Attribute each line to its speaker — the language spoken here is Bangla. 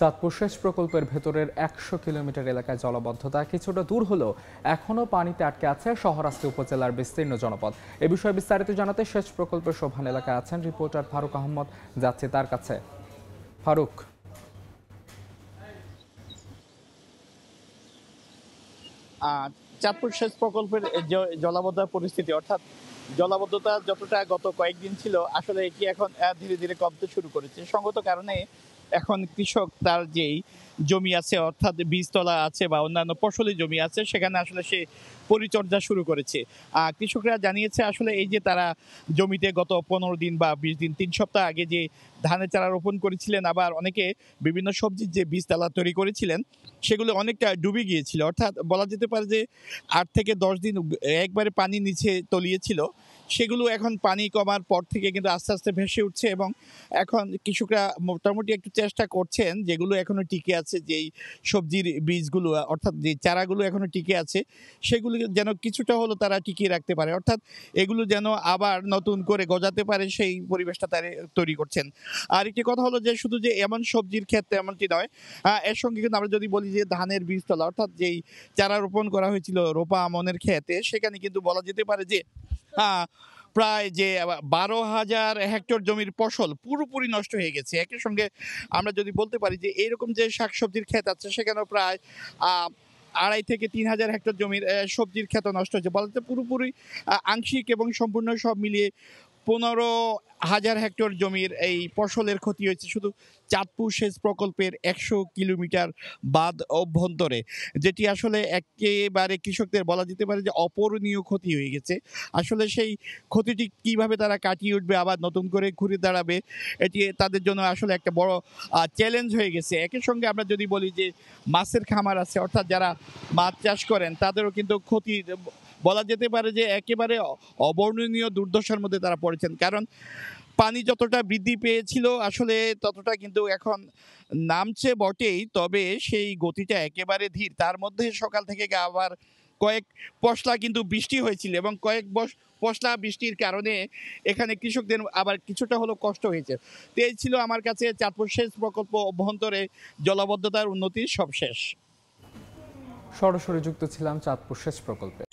Speaker 1: চাঁদপুর সেচ প্রকল্পের ভেতরের একশো কিলোমিটার এলাকায় জলবদ্ধতা কিছুটা দূর হলেও এখনও পানিতে আটকে আছে শহরাস্তি উপজেলার বিস্তীর্ণ জনপদ এ বিষয়ে বিস্তারিত জানাতে সেচ প্রকল্পের শোভান এলাকায় আছেন রিপোর্টার ফারুক আহমদ যাচ্ছে তার কাছে ফারুক চাঁদপুর সেচ প্রকল্পের জলাবদ্ধতার পরিস্থিতি অর্থাৎ জলাবদ্ধতা যতটা গত কয়েকদিন ছিল আসলে এটি এখন ধীরে ধীরে কমতে শুরু করেছে সঙ্গত কারণে এখন কৃষক তার যেই জমি আছে অর্থাৎ বীজতলা আছে বা অন্যান্য ফসলি জমি আছে সেখানে আসলে সে পরিচর্যা শুরু করেছে কৃষকরা জানিয়েছে আসলে এই যে তারা জমিতে গত পনেরো দিন বা বিশ দিন তিন সপ্তাহ আগে যে ধানের চারা রোপণ করেছিলেন আবার অনেকে বিভিন্ন সবজির যে বীজতলা তৈরি করেছিলেন সেগুলো অনেকটা ডুবে গিয়েছিল অর্থাৎ বলা যেতে পারে যে আট থেকে দশ দিন একবারে পানি নিচে তলিয়েছিল সেগুলো এখন পানি কমার পর থেকে কিন্তু আস্তে আস্তে ভেসে উঠছে এবং এখন কৃষকরা মোটামুটি একটু চেষ্টা করছেন যেগুলো এখনও টিকে আছে যেই সবজির বীজগুলো অর্থাৎ যে চারাগুলো এখনও টিকে আছে সেগুলো যেন কিছুটা হলো তারা টিকিয়ে রাখতে পারে অর্থাৎ এগুলো যেন আবার নতুন করে গজাতে পারে সেই পরিবেশটা তারা তৈরি করছেন আর একটি কথা হলো যে শুধু যে এমন সবজির ক্ষেত্রে এমনটি নয় এর সঙ্গে কিন্তু আমরা যদি বলি যে ধানের বীজতলা অর্থাৎ যেই চারা রোপণ করা হয়েছিল রোপা আমনের ক্ষেতে সেখানে কিন্তু বলা যেতে পারে যে হ্যাঁ প্রায় যে বারো হাজার হেক্টর জমির ফসল পুরোপুরি নষ্ট হয়ে গেছে একই সঙ্গে আমরা যদি বলতে পারি যে এইরকম যে শাকসবজির ক্ষেত আছে সেখানেও প্রায় আড়াই থেকে তিন হাজার হেক্টর জমির সবজির ক্ষেত নষ্ট হয়েছে বলতে পুরোপুরি আংশিক এবং সম্পূর্ণ সব মিলিয়ে পনেরো হাজার হেক্টর জমির এই ফসলের ক্ষতি হয়েছে শুধু চাঁদপুর সেচ প্রকল্পের একশো কিলোমিটার বাদ অভ্যন্তরে যেটি আসলে একেবারে কৃষকদের বলা যেতে পারে যে অপরণীয় ক্ষতি হয়ে গেছে আসলে সেই ক্ষতিটি কিভাবে তারা কাটিয়ে উঠবে আবার নতুন করে ঘুরে দাঁড়াবে এটি তাদের জন্য আসলে একটা বড় চ্যালেঞ্জ হয়ে গেছে একই সঙ্গে আমরা যদি বলি যে মাছের খামার আছে অর্থাৎ যারা মাছ চাষ করেন তাদেরও কিন্তু ক্ষতি বলা যেতে পারে যে একেবারে অবর্ণনীয় দুর্দশার মধ্যে তারা পড়েছেন কারণ পানি যতটা বৃদ্ধি পেয়েছিল আসলে ততটা কিন্তু এখন নামছে বটেই তবে সেই গতিটা একেবারে ধীর তার মধ্যে সকাল থেকে আবার কয়েক পশলা কিন্তু বৃষ্টি হয়েছিল এবং কয়েক বস পশলা বৃষ্টির কারণে এখানে কৃষকদের আবার কিছুটা হলো কষ্ট হয়েছে তো এই ছিল আমার কাছে চাঁদপুর সেচ প্রকল্প অভ্যন্তরে জলাবদ্ধতার উন্নতি সবশেষ সরাসরি যুক্ত ছিলাম চাঁদপুর সেচ প্রকল্পে